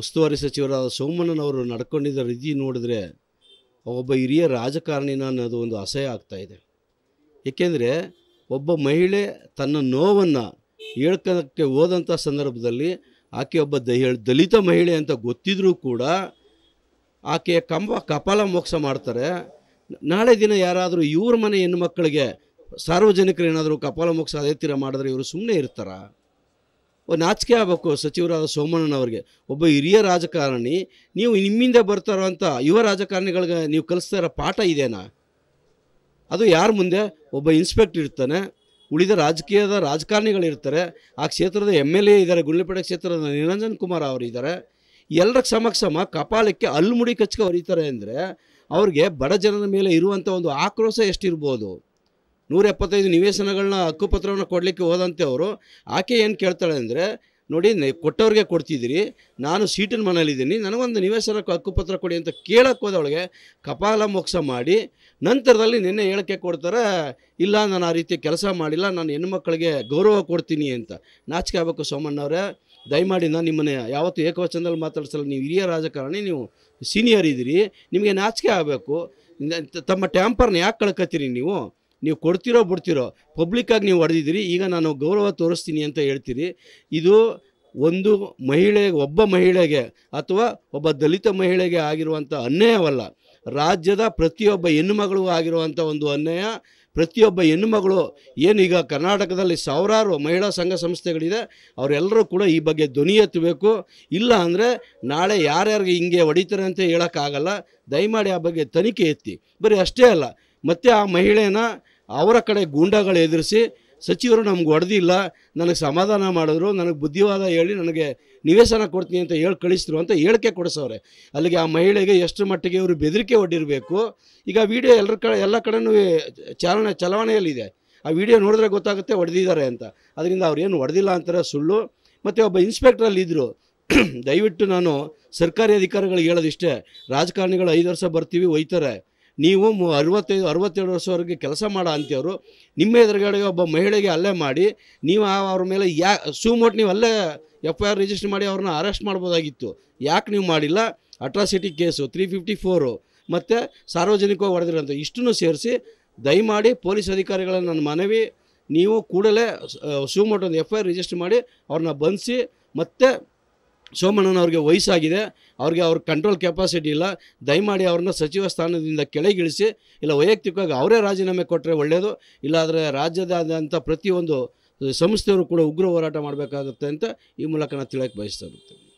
ಉಸ್ತುವಾರಿ ಸಚಿವರಾದ ಸೋಮಣ್ಣನವರು ನಡ್ಕೊಂಡಿದ್ದ ರೀತಿ ನೋಡಿದ್ರೆ ಒಬ್ಬ ಹಿರಿಯ ರಾಜಕಾರಣಿನ ಅನ್ನೋದು ಒಂದು ಅಸಹ್ಯ ಆಗ್ತಾ ಇದೆ ಏಕೆಂದರೆ ಒಬ್ಬ ಮಹಿಳೆ ತನ್ನ ನೋವನ್ನು ಹೇಳ್ಕೋಕ್ಕೆ ಹೋದಂಥ ಸಂದರ್ಭದಲ್ಲಿ ಆಕೆ ಒಬ್ಬ ದಲಿತ ಮಹಿಳೆ ಅಂತ ಗೊತ್ತಿದ್ರೂ ಕೂಡ ಆಕೆಯ ಕಂಬ ಕಪಾಲ ಮೋಕ್ಷ ಮಾಡ್ತಾರೆ ನಾಳೆ ದಿನ ಯಾರಾದರೂ ಇವ್ರ ಮನೆ ಹೆಣ್ಮಕ್ಳಿಗೆ ಸಾರ್ವಜನಿಕರು ಏನಾದರೂ ಕಪಾಲ ಮೋಕ್ಷ ಅದೇ ತೀರ ಮಾಡಿದ್ರೆ ಇವರು ಸುಮ್ಮನೆ ಇರ್ತಾರಾ ನಾಚಿಕೆ ಆಗಬೇಕು ಸಚಿವರಾದ ಸೋಮಣ್ಣನವ್ರಿಗೆ ಒಬ್ಬ ಹಿರಿಯ ರಾಜಕಾರಣಿ ನೀವು ನಿಮ್ಮಿಂದ ಬರ್ತಾರೋ ಅಂತ ಯುವ ರಾಜಕಾರಣಿಗಳಿಗೆ ನೀವು ಕಲಿಸ್ತಾ ಇರೋ ಪಾಠ ಇದೆನಾ ಅದು ಯಾರ ಮುಂದೆ ಒಬ್ಬ ಇನ್ಸ್ಪೆಕ್ಟರ್ ಇರ್ತಾನೆ ಉಳಿದ ರಾಜಕೀಯದ ರಾಜಕಾರಣಿಗಳಿರ್ತಾರೆ ಆ ಕ್ಷೇತ್ರದ ಎಮ್ ಎಲ್ ಎ ಇದ್ದಾರೆ ಗುಳ್ಳಿಪೇಟೆ ಕ್ಷೇತ್ರದ ನಿರಂಜನ್ ಕುಮಾರ್ ಅವರು ಇದ್ದಾರೆ ಎಲ್ಲರ ಸಮಕ್ಷಮ ಕಪಾಲಕ್ಕೆ ಅಲ್ಮುಡಿ ಕಚ್ಕ ಹೊರಿತಾರೆ ಅಂದರೆ ಅವ್ರಿಗೆ ಬಡ ಜನರ ಮೇಲೆ ಇರುವಂಥ ಒಂದು ಆಕ್ರೋಶ ಎಷ್ಟಿರ್ಬೋದು ನೂರ ಎಪ್ಪತ್ತೈದು ನಿವೇಶನಗಳನ್ನ ಹಕ್ಕುಪತ್ರವನ್ನು ಕೊಡಲಿಕ್ಕೆ ಹೋದಂತೆ ಅವರು ಆಕೆ ಏನು ಕೇಳ್ತಾಳೆ ಅಂದರೆ ನೋಡಿ ಕೊಟ್ಟವ್ರಿಗೆ ಕೊಡ್ತಿದ್ದೀರಿ ನಾನು ಸೀಟಿನ ಮನೇಲಿದ್ದೀನಿ ನನಗೊಂದು ನಿವೇಶನ ಹಕ್ಕುಪತ್ರ ಕೊಡಿ ಅಂತ ಕೇಳಕ್ಕೆ ಹೋದವಳಿಗೆ ಕಪಾಲ ಮೋಕ್ಷ ಮಾಡಿ ನಂತರದಲ್ಲಿ ನಿನ್ನೆ ಹೇಳಕ್ಕೆ ಕೊಡ್ತಾರೆ ಇಲ್ಲ ನಾನು ಆ ರೀತಿ ಕೆಲಸ ಮಾಡಿಲ್ಲ ನಾನು ಹೆಣ್ಮಕ್ಳಿಗೆ ಗೌರವ ಕೊಡ್ತೀನಿ ಅಂತ ನಾಚಿಕೆ ಆಗಬೇಕು ಸೋಮಣ್ಣವರೇ ದಯಮಾಡಿ ನಾನು ನಿಮ್ಮನ್ನೇ ಯಾವತ್ತೂ ಏಕವಚನದಲ್ಲಿ ಮಾತಾಡ್ಸಲ್ಲ ನೀವು ಹಿರಿಯ ರಾಜಕಾರಣಿ ನೀವು ಸೀನಿಯರ್ ಇದ್ದೀರಿ ನಿಮಗೆ ನಾಚಿಕೆ ಆಗಬೇಕು ತಮ್ಮ ಟ್ಯಾಂಪರ್ನ ಯಾಕೆ ಕಳ್ಕತ್ತೀರಿ ನೀವು ನೀವು ಕೊಡ್ತಿರೋ ಬಿಡ್ತಿರೋ ಪಬ್ಲಿಕ್ಕಾಗಿ ನೀವು ಹೊಡೆದಿದ್ದೀರಿ ಈಗ ನಾನು ಗೌರವ ತೋರಿಸ್ತೀನಿ ಅಂತ ಹೇಳ್ತೀರಿ ಇದು ಒಂದು ಮಹಿಳೆ ಒಬ್ಬ ಮಹಿಳೆಗೆ ಅಥವಾ ಒಬ್ಬ ದಲಿತ ಮಹಿಳೆಗೆ ಆಗಿರುವಂಥ ಅನ್ಯಾಯವಲ್ಲ ರಾಜ್ಯದ ಪ್ರತಿಯೊಬ್ಬ ಹೆಣ್ಣುಮಗಳು ಆಗಿರುವಂಥ ಒಂದು ಅನ್ಯಾಯ ಪ್ರತಿಯೊಬ್ಬ ಹೆಣ್ಣುಮಗಳು ಏನೀಗ ಕರ್ನಾಟಕದಲ್ಲಿ ಸಾವಿರಾರು ಮಹಿಳಾ ಸಂಘ ಸಂಸ್ಥೆಗಳಿದೆ ಅವರೆಲ್ಲರೂ ಕೂಡ ಈ ಬಗ್ಗೆ ಧ್ವನಿ ಎತ್ತಬೇಕು ಇಲ್ಲ ಅಂದರೆ ನಾಳೆ ಯಾರ್ಯಾರಿಗೆ ಹಿಂಗೆ ಹೊಡಿತಾರೆ ಅಂತ ಹೇಳೋಕ್ಕಾಗಲ್ಲ ದಯಮಾಡಿ ಆ ಬಗ್ಗೆ ತನಿಖೆ ಎತ್ತಿ ಬರೀ ಅಷ್ಟೇ ಅಲ್ಲ ಮತ್ತು ಆ ಮಹಿಳೆನ ಅವರ ಕಡೆ ಗೂಂಡಾಗಳು ಎದುರಿಸಿ ಸಚಿವರು ನಮ್ಗೆ ಹೊಡೆದಿಲ್ಲ ನನಗೆ ಸಮಾಧಾನ ಮಾಡಿದ್ರು ನನಗೆ ಬುದ್ಧಿವಾದ ಹೇಳಿ ನನಗೆ ನಿವೇಶನ ಕೊಡ್ತೀನಿ ಅಂತ ಹೇಳಿ ಕಳಿಸಿದ್ರು ಅಂತ ಹೇಳಿಕೆ ಕೊಡಿಸೋರೆ ಅಲ್ಲಿಗೆ ಆ ಮಹಿಳೆಗೆ ಎಷ್ಟು ಮಟ್ಟಿಗೆ ಇವರು ಬೆದರಿಕೆ ಒಡ್ಡಿರಬೇಕು ಈಗ ವಿಡಿಯೋ ಎಲ್ಲರ ಕಡೆ ಎಲ್ಲ ಕಡೆನೂ ಚಾಲನೆ ಚಲಾವಣೆಯಲ್ಲಿದೆ ಆ ವಿಡಿಯೋ ನೋಡಿದ್ರೆ ಗೊತ್ತಾಗುತ್ತೆ ಹೊಡೆದಿದ್ದಾರೆ ಅಂತ ಅದರಿಂದ ಅವ್ರು ಏನು ಹೊಡೆದಿಲ್ಲ ಅಂತಾರೆ ಸುಳ್ಳು ಮತ್ತು ಒಬ್ಬ ಇನ್ಸ್ಪೆಕ್ಟ್ರಲ್ಲಿ ಇದ್ದರು ದಯವಿಟ್ಟು ನಾನು ಸರ್ಕಾರಿ ಅಧಿಕಾರಿಗಳಿಗೆ ಹೇಳೋದಿಷ್ಟೇ ರಾಜಕಾರಣಿಗಳು ಐದು ವರ್ಷ ಬರ್ತೀವಿ ಒಯ್ತಾರೆ ನೀವು ಅರವತ್ತೈದು ಅರವತ್ತೆರಡು ವರ್ಷವರೆಗೆ ಕೆಲಸ ಮಾಡ ಅಂಥವ್ರು ನಿಮ್ಮ ಎದುರುಗಡೆ ಒಬ್ಬ ಮಹಿಳೆಗೆ ಅಲ್ಲೇ ಮಾಡಿ ನೀವು ಅವ್ರ ಮೇಲೆ ಯಾ ಸುಮೋಟ್ ನೀವು ಅಲ್ಲೇ ಎಫ್ ಐ ಆರ್ ರಿಜಿಸ್ಟರ್ ಮಾಡಿ ಅವ್ರನ್ನ ಅರೆಸ್ಟ್ ಮಾಡ್ಬೋದಾಗಿತ್ತು ಯಾಕೆ ನೀವು ಮಾಡಿಲ್ಲ atrocity case three fifty four ಮತ್ತು ಸಾರ್ವಜನಿಕವಾಗಿ ಹೊಡೆದಿರೋಂಥ ಇಷ್ಟನ್ನು ಸೇರಿಸಿ ದಯಮಾಡಿ ಪೊಲೀಸ್ ಅಧಿಕಾರಿಗಳ ನನ್ನ ಮನವಿ ನೀವು ಕೂಡಲೇ ಒಂದು ಎಫ್ ಐ ಆರ್ ರಿಜಿಸ್ಟರ್ ಮಾಡಿ ಅವ್ರನ್ನ ಬಂಧಿಸಿ ಮತ್ತು ಸೋಮಣ್ಣನವ್ರಿಗೆ ವಯಸ್ಸಾಗಿದೆ ಅವ್ರಿಗೆ ಅವ್ರ ಕಂಟ್ರೋಲ್ ಕೆಪಾಸಿಟಿ ಇಲ್ಲ ದಯಮಾಡಿ ಅವ್ರನ್ನ ಸಚಿವ ಸ್ಥಾನದಿಂದ ಕೆಳಗಿಳಿಸಿ ಇಲ್ಲ ವೈಯಕ್ತಿಕವಾಗಿ ಅವರೇ ರಾಜೀನಾಮೆ ಕೊಟ್ಟರೆ ಒಳ್ಳೆಯದು ಇಲ್ಲಾದರೆ ರಾಜ್ಯದಾದಂಥ ಪ್ರತಿಯೊಂದು ಸಂಸ್ಥೆಯವರು ಕೂಡ ಉಗ್ರ ಹೋರಾಟ ಮಾಡಬೇಕಾಗುತ್ತೆ ಅಂತ ಈ ಮೂಲಕ ನಾನು ತಿಳಿಯಕ್ಕೆ ಬಯಸ್ತಾ